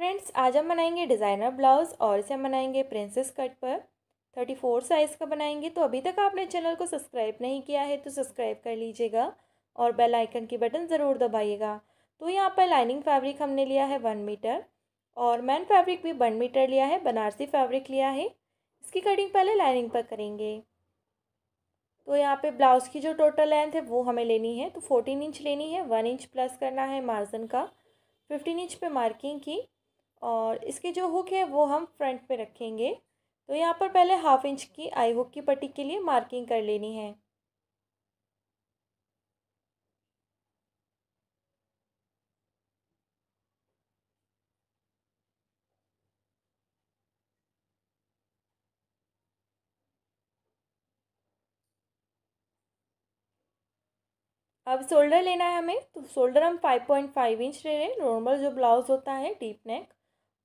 friends आज हम बनाएंगे डिज़ाइनर ब्लाउज़ और इसे हम बनाएंगे प्रिंसेस कट पर थर्टी फोर साइज़ का बनाएंगे तो अभी तक आपने चैनल को सब्सक्राइब नहीं किया है तो सब्सक्राइब कर लीजिएगा और बेल आइकन की बटन ज़रूर दबाइएगा तो यहाँ पर लाइनिंग फैब्रिक हमने लिया है वन मीटर और मैन फैब्रिक भी वन मीटर लिया है बनारसी फैब्रिक लिया है इसकी कटिंग पहले लाइनिंग पर करेंगे तो यहाँ पर ब्लाउज़ की जो टोटल लेंथ है वो हमें लेनी है तो फोर्टीन इंच लेनी है वन इंच प्लस करना है मार्जिन का फिफ्टीन इंच पर मार्किंग की और इसकी जो हुक है वो हम फ्रंट पे रखेंगे तो यहाँ पर पहले हाफ इंच की आई हुक की पट्टी के लिए मार्किंग कर लेनी है अब शोल्डर लेना है हमें तो शोल्डर हम 5.5 इंच ले रहे हैं नॉर्मल जो ब्लाउज़ होता है डीप नेक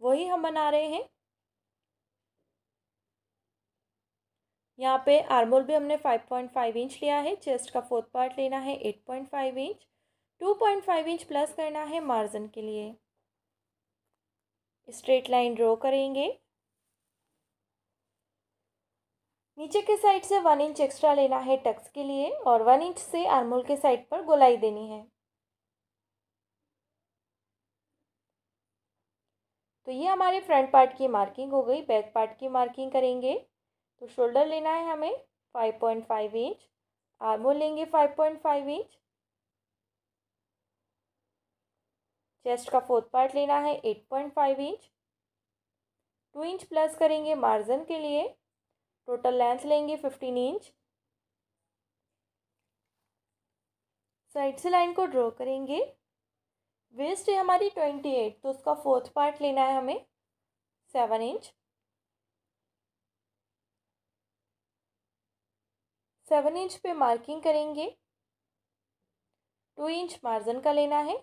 वही हम बना रहे हैं यहाँ पे आर्मोल भी हमने 5.5 इंच लिया है चेस्ट का फोर्थ पार्ट लेना है 8.5 इंच 2.5 इंच प्लस करना है मार्जिन के लिए स्ट्रेट लाइन ड्रॉ करेंगे नीचे के साइड से वन इंच एक्स्ट्रा लेना है टक्स के लिए और वन इंच से आर्मोल के साइड पर गोलाई देनी है तो ये हमारे फ्रंट पार्ट की मार्किंग हो गई बैक पार्ट की मार्किंग करेंगे तो शोल्डर लेना है हमें five point five inch armhole लेंगे five point five inch chest का फोर्थ पार्ट लेना है eight point five inch two inch plus करेंगे मार्जिन के लिए टोटल लेंथ लेंगे फिफ्टीन इंच साइड से लाइन को ड्रॉ करेंगे वेस्ट है हमारी ट्वेंटी एट तो उसका फोर्थ पार्ट लेना है हमें सेवन इंच सेवन इंच पे मार्किंग करेंगे टू इंच मार्जिन का लेना है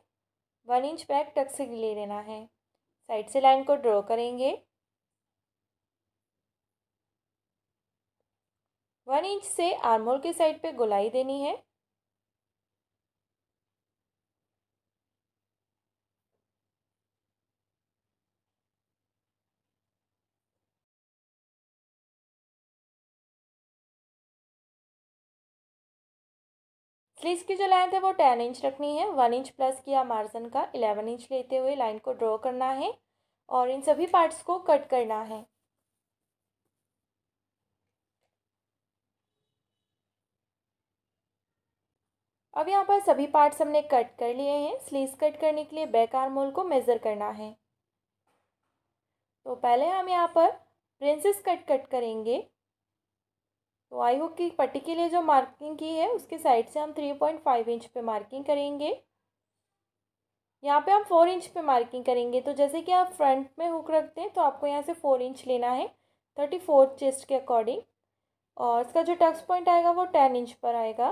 वन इंच बैक टक से ले लेना है साइड से लाइन को ड्रॉ करेंगे वन इंच से आर्मोल के साइड पे गोलाई देनी है स्लीव की जो लेंथ है वो टेन इंच रखनी है वन इंच प्लस किया मार्जन का इलेवन इंच लेते हुए लाइन को ड्रॉ करना है और इन सभी पार्ट्स को कट करना है अब यहाँ पर सभी पार्ट्स हमने कट कर लिए हैं स्लीव कट करने के लिए बैक आर्म होल को मेज़र करना है तो पहले हम यहाँ पर प्रिंसेस कट कट करेंगे तो आई होप कि लिए जो मार्किंग की है उसके साइड से हम थ्री पॉइंट फाइव इंच पे मार्किंग करेंगे यहाँ पे हम फोर इंच पे मार्किंग करेंगे तो जैसे कि आप फ्रंट में हुक रखते हैं तो आपको यहाँ से फोर इंच लेना है थर्टी फोर चेस्ट के अकॉर्डिंग और इसका जो टक्स पॉइंट आएगा वो टेन इंच पर आएगा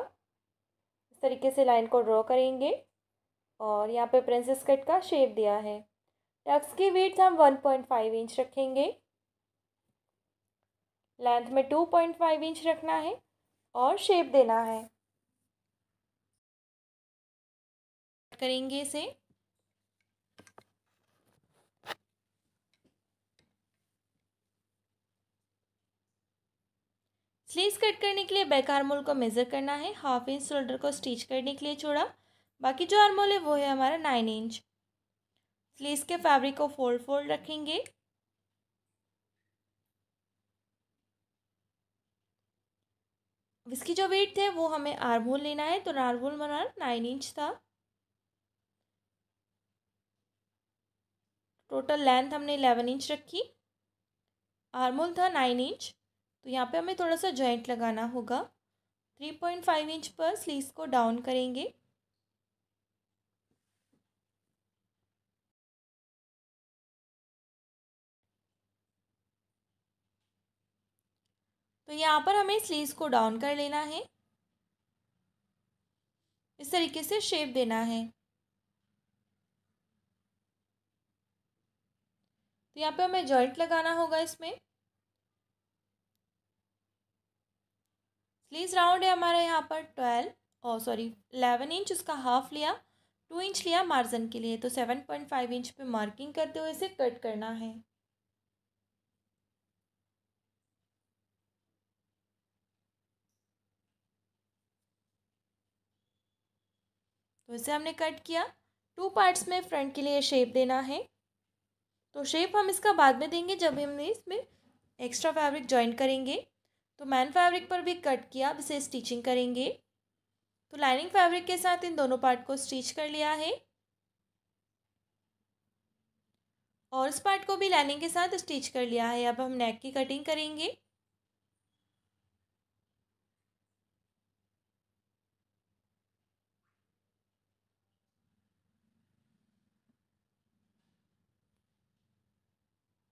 इस तरीके से लाइन को ड्रॉ करेंगे और यहाँ पे प्रिंसेस कट का शेप दिया है टक्स की वीट्स हम वन पॉइंट फाइव इंच रखेंगे लेंथ में टू पॉइंट फाइव इंच रखना है और शेप देना है करेंगे इसे स्लीव्स कट करने के लिए बैक आर्मोल को मेज़र करना है हाफ इंच शोल्डर को स्टिच करने के लिए छोड़ा बाकी जो आर्मोल है वो है हमारा नाइन इंच स्लीव्स के फैब्रिक को फोल्ड फोल्ड रखेंगे इसकी जो वेट थे वो हमें आर्मोल लेना है तो नारमोल मनार नाइन इंच था टोटल लेंथ हमने इलेवन इंच रखी आर्मोल था नाइन इंच तो यहाँ पे हमें थोड़ा सा जॉइंट लगाना होगा थ्री पॉइंट फाइव इंच पर स्लीव को डाउन करेंगे तो यहाँ पर हमें स्लीव्स को डाउन कर लेना है इस तरीके से शेप देना है तो यहाँ पे हमें जॉइंट लगाना होगा इसमें स्लीव्स राउंड है हमारा यहाँ पर ट्वेल्व और सॉरी इलेवन इंच उसका हाफ लिया टू इंच लिया मार्जिन के लिए तो सेवन पॉइंट फाइव इंच पे मार्किंग करते हुए इसे कट करना है तो इसे हमने कट किया टू पार्ट्स में फ्रंट के लिए शेप देना है तो शेप हम इसका बाद में देंगे जब हमने इसमें एक्स्ट्रा फैब्रिक ज्वाइन करेंगे तो मैन फैब्रिक पर भी कट किया अब इसे स्टिचिंग करेंगे तो लाइनिंग फैब्रिक के साथ इन दोनों पार्ट को स्टिच कर लिया है और इस पार्ट को भी लाइनिंग के साथ स्टिच कर लिया है अब हम नेक की कटिंग करेंगे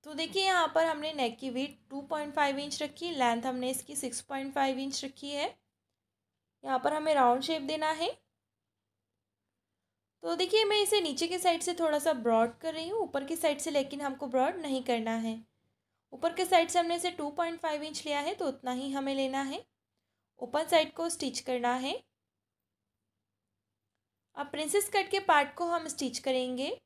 तो देखिए यहाँ पर हमने नेक की width two point five inch रखी लेंथ हमने इसकी सिक्स पॉइंट फाइव इंच रखी है यहाँ पर हमें राउंड शेप देना है तो देखिए मैं इसे नीचे के साइड से थोड़ा सा ब्रॉड कर रही हूँ ऊपर की साइड से लेकिन हमको ब्रॉड नहीं करना है ऊपर के साइड से हमने इसे टू पॉइंट फाइव इंच लिया है तो उतना ही हमें लेना है ओपन साइड को स्टिच करना है अब प्रिंसेस कट के पार्ट को हम स्टिच करेंगे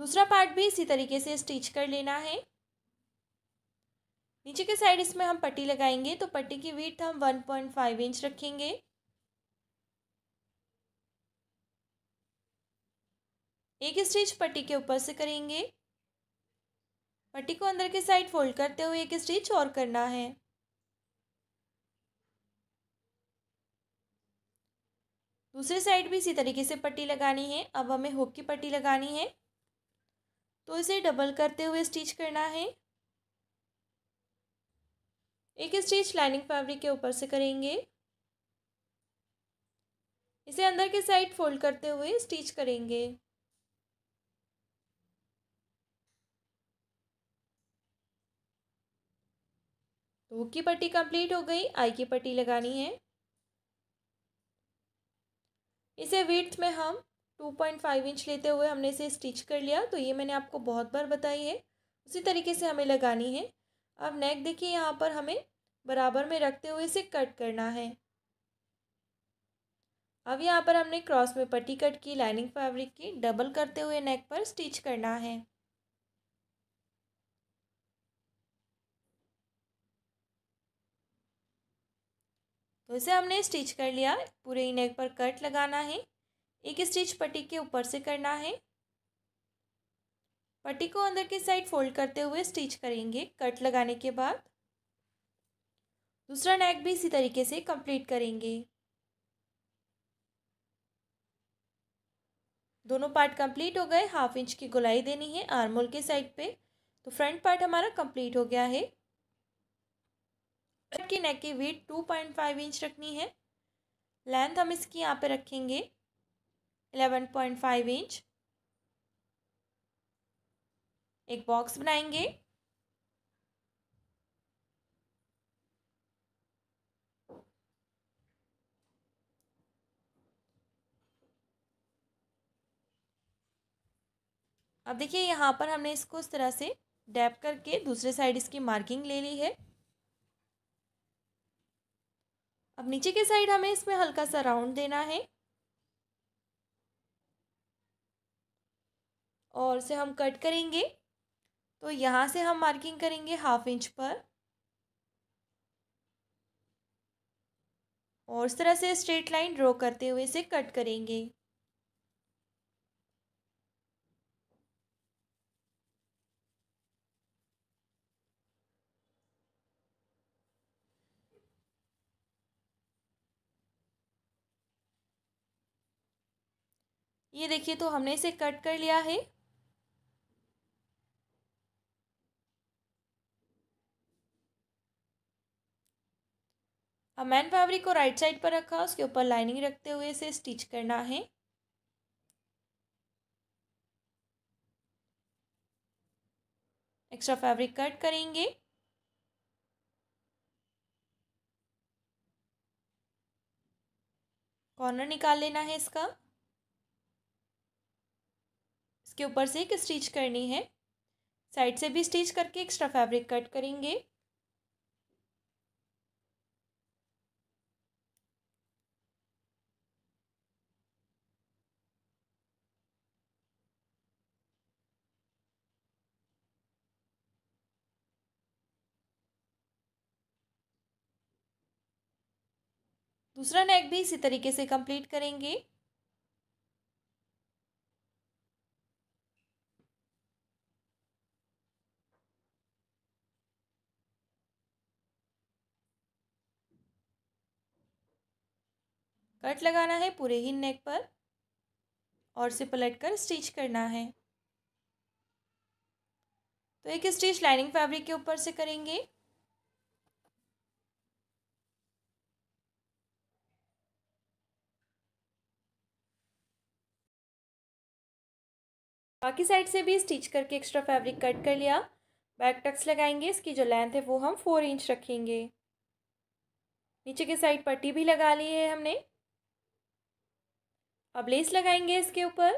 दूसरा पार्ट भी इसी तरीके से स्टिच कर लेना है नीचे के साइड इसमें हम पट्टी लगाएंगे तो पट्टी की वीट हम वन पॉइंट फाइव इंच रखेंगे एक स्टिच पट्टी के ऊपर से करेंगे पट्टी को अंदर के साइड फोल्ड करते हुए एक स्टिच और करना है दूसरे साइड भी इसी तरीके से पट्टी लगानी है अब हमें हुक की पट्टी लगानी है तो इसे डबल करते हुए स्टिच करना है एक स्टिच लाइनिंग फैब्रिक के ऊपर से करेंगे इसे अंदर के साइड फोल्ड करते हुए स्टिच करेंगे तो हुक की पट्टी कंप्लीट हो गई आई की पट्टी लगानी है इसे विड्थ में हम टू पॉइंट फाइव इंच लेते हुए हमने इसे स्टिच कर लिया तो ये मैंने आपको बहुत बार बताई है उसी तरीके से हमें लगानी है अब नेक देखिए यहाँ पर हमें बराबर में रखते हुए इसे कट करना है अब यहाँ पर हमने क्रॉस में पट्टी कट की लाइनिंग फैब्रिक की डबल करते हुए नेक पर स्टिच करना है तो इसे हमने स्टिच कर लिया पूरे ही नेक पर कट लगाना है एक स्टिच पट्टी के ऊपर से करना है पट्टी को अंदर की साइड फोल्ड करते हुए स्टिच करेंगे कट लगाने के बाद दूसरा नेक भी इसी तरीके से कंप्लीट करेंगे दोनों पार्ट कंप्लीट हो गए हाफ इंच की गोलाई देनी है आर्मोल के साइड पे तो फ्रंट पार्ट हमारा कंप्लीट हो गया है की नेक की वेट टू पॉइंट फाइव इंच रखनी है लेंथ हम इसकी यहाँ पे रखेंगे इलेवन पॉइंट फाइव इंच एक बॉक्स बनाएंगे अब देखिए यहाँ पर हमने इसको इस तरह से डैप करके दूसरे साइड इसकी मार्किंग ले ली है अब नीचे के साइड हमें इसमें हल्का सा राउंड देना है और से हम कट करेंगे तो यहाँ से हम मार्किंग करेंगे हाफ इंच पर और इस तरह से स्ट्रेट लाइन ड्रॉ करते हुए इसे कट करेंगे ये देखिए तो हमने इसे कट कर लिया है अब मैन फैब्रिक को राइट साइड पर रखा उसके ऊपर लाइनिंग रखते हुए इसे स्टिच करना है एक्स्ट्रा फैब्रिक कट करेंगे कॉर्नर निकाल लेना है इसका इसके ऊपर से एक स्टिच करनी है साइड से भी स्टिच करके एक्स्ट्रा फैब्रिक कट करेंगे दूसरा नेक भी इसी तरीके से कंप्लीट करेंगे कट लगाना है पूरे ही नेक पर और से पलट कर स्टिच करना है तो एक स्टिच लाइनिंग फैब्रिक के ऊपर से करेंगे बाकी साइड से भी स्टिच करके एक्स्ट्रा फैब्रिक कट कर लिया बैक टक्स लगाएंगे इसकी जो लेंथ है वो हम फोर इंच रखेंगे नीचे के साइड पट्टी भी लगा ली है हमने अब लेस लगाएंगे इसके ऊपर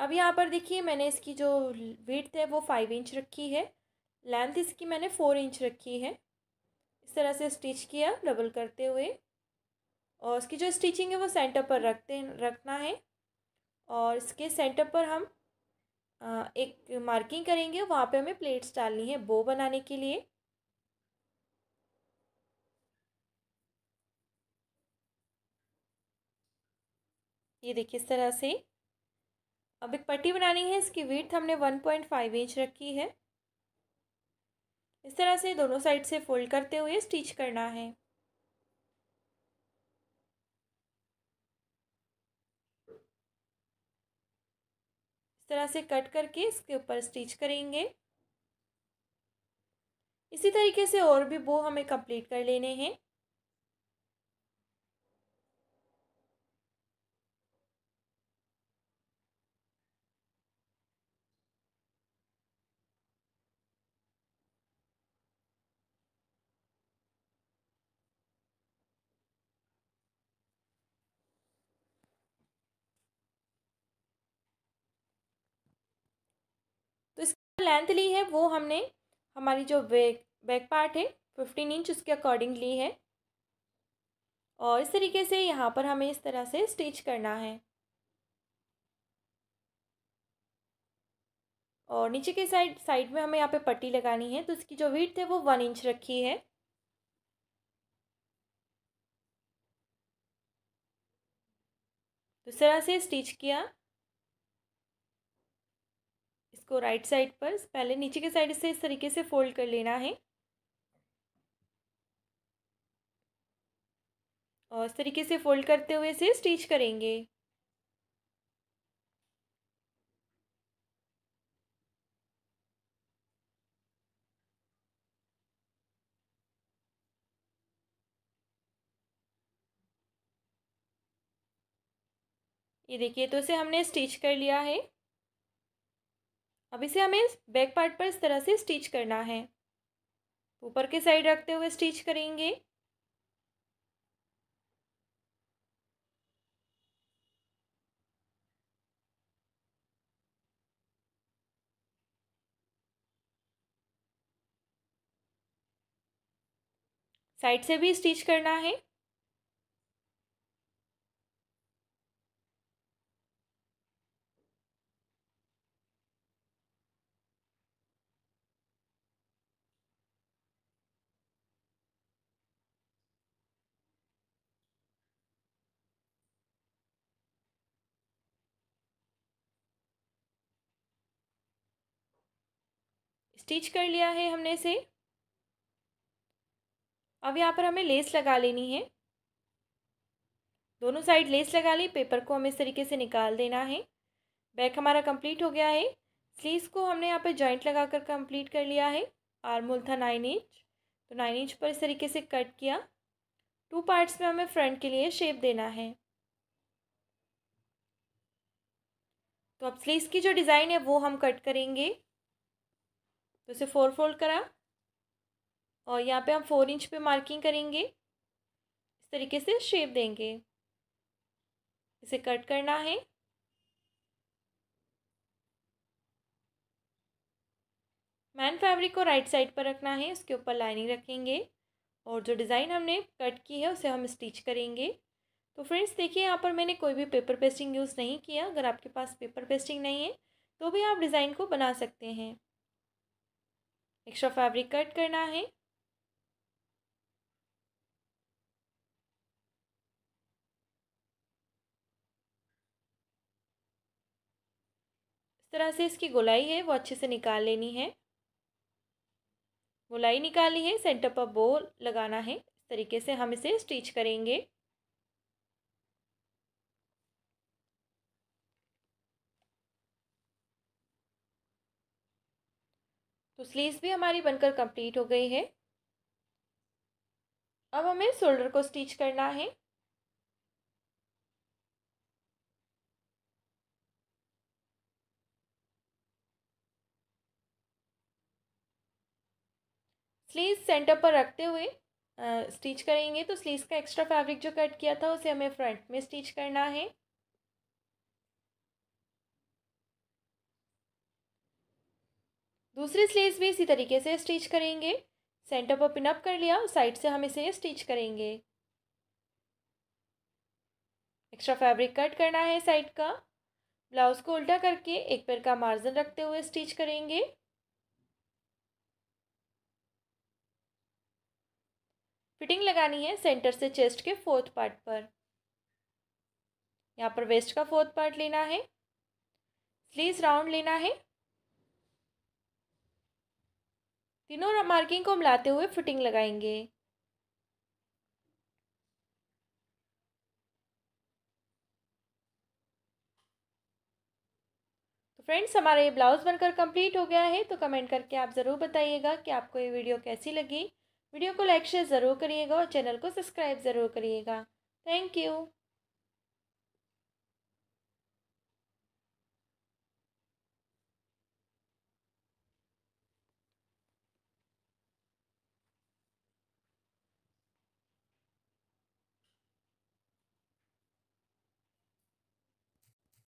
अब यहाँ पर देखिए मैंने इसकी जो विथ है वो फाइव इंच रखी है लेंथ इसकी मैंने फोर इंच रखी है इस तरह से स्टिच किया डबल करते हुए और इसकी जो स्टिचिंग है वो सेंटर पर रखते रखना है और इसके सेंटर पर हम एक मार्किंग करेंगे वहाँ पे हमें प्लेट्स डालनी है बो बनाने के लिए ये देखिए इस तरह से अब एक पट्टी बनानी है इसकी वीथ हमने वन पॉइंट फाइव इंच रखी है इस तरह से दोनों साइड से फोल्ड करते हुए स्टिच करना है इस तरह से कट करके इसके ऊपर स्टिच करेंगे इसी तरीके से और भी बो हमें कंप्लीट कर लेने हैं लेंथ ली है वो हमने हमारी जो बैक बैक पार्ट है फिफ्टीन इंच उसके अकॉर्डिंग ली है और इस तरीके से यहाँ पर हमें इस तरह से स्टिच करना है और नीचे के साइड साइड में हमें यहाँ पे पट्टी लगानी है तो इसकी जो वीट है वो वन इंच रखी है तो इस तरह से स्टिच किया इसको राइट साइड पर पहले नीचे के साइड से इस तरीके से फोल्ड कर लेना है और इस तरीके से फोल्ड करते हुए इसे स्टिच करेंगे ये देखिए तो इसे हमने स्टिच कर लिया है अब इसे हमें बैक पार्ट पर इस तरह से स्टिच करना है ऊपर के साइड रखते हुए स्टिच करेंगे साइड से भी स्टिच करना है स्टिच कर लिया है हमने इसे अब यहाँ पर हमें लेस लगा लेनी है दोनों साइड लेस लगा ली पेपर को हमें इस तरीके से निकाल देना है बैक हमारा कंप्लीट हो गया है स्लीव्स को हमने यहाँ पर जॉइंट लगा कर कंप्लीट कर लिया है आर्मोल था नाइन इंच तो नाइन इंच पर इस तरीके से कट किया टू पार्ट्स में हमें फ्रंट के लिए शेप देना है तो अब स्लीव्स की जो डिज़ाइन है वो हम कट करेंगे तो इसे फोर फोल्ड करा और यहाँ पे हम फोर इंच पे मार्किंग करेंगे इस तरीके से शेप देंगे इसे कट करना है मैन फैब्रिक को राइट साइड पर रखना है उसके ऊपर लाइनिंग रखेंगे और जो डिज़ाइन हमने कट की है उसे हम स्टिच करेंगे तो फ्रेंड्स देखिए यहाँ पर मैंने कोई भी पेपर पेस्टिंग यूज़ नहीं किया अगर आपके पास पेपर पेस्टिंग नहीं है तो भी आप डिज़ाइन को बना सकते हैं एक्स्ट्रा फैब्रिक कट करना है इस तरह से इसकी गोलाई है वो अच्छे से निकाल लेनी है गोलाई निकाली है सेंटर पर बो लगाना है इस तरीके से हम इसे स्टिच करेंगे तो स्लीव्स भी हमारी बनकर कंप्लीट हो गई है अब हमें शोल्डर को स्टिच करना है स्लीव सेंटर पर रखते हुए स्टिच करेंगे तो स्लीव्स का एक्स्ट्रा फैब्रिक जो कट किया था उसे हमें फ्रंट में स्टिच करना है दूसरे स्लीव भी इसी तरीके से स्टिच करेंगे सेंटर पर पिनअप कर लिया साइड से हम इसे स्टिच करेंगे एक्स्ट्रा फैब्रिक कट करना है साइड का ब्लाउज़ को उल्टा करके एक पैर का मार्जिन रखते हुए स्टिच करेंगे फिटिंग लगानी है सेंटर से चेस्ट के फोर्थ पार्ट पर यहाँ पर वेस्ट का फोर्थ पार्ट लेना है स्लीव राउंड लेना है तीनों मार्किंग को मिलाते हुए फिटिंग लगाएंगे तो फ्रेंड्स हमारा ये ब्लाउज़ बनकर कंप्लीट हो गया है तो कमेंट करके आप ज़रूर बताइएगा कि आपको ये वीडियो कैसी लगी वीडियो को लाइक शेयर ज़रूर करिएगा और चैनल को सब्सक्राइब ज़रूर करिएगा थैंक यू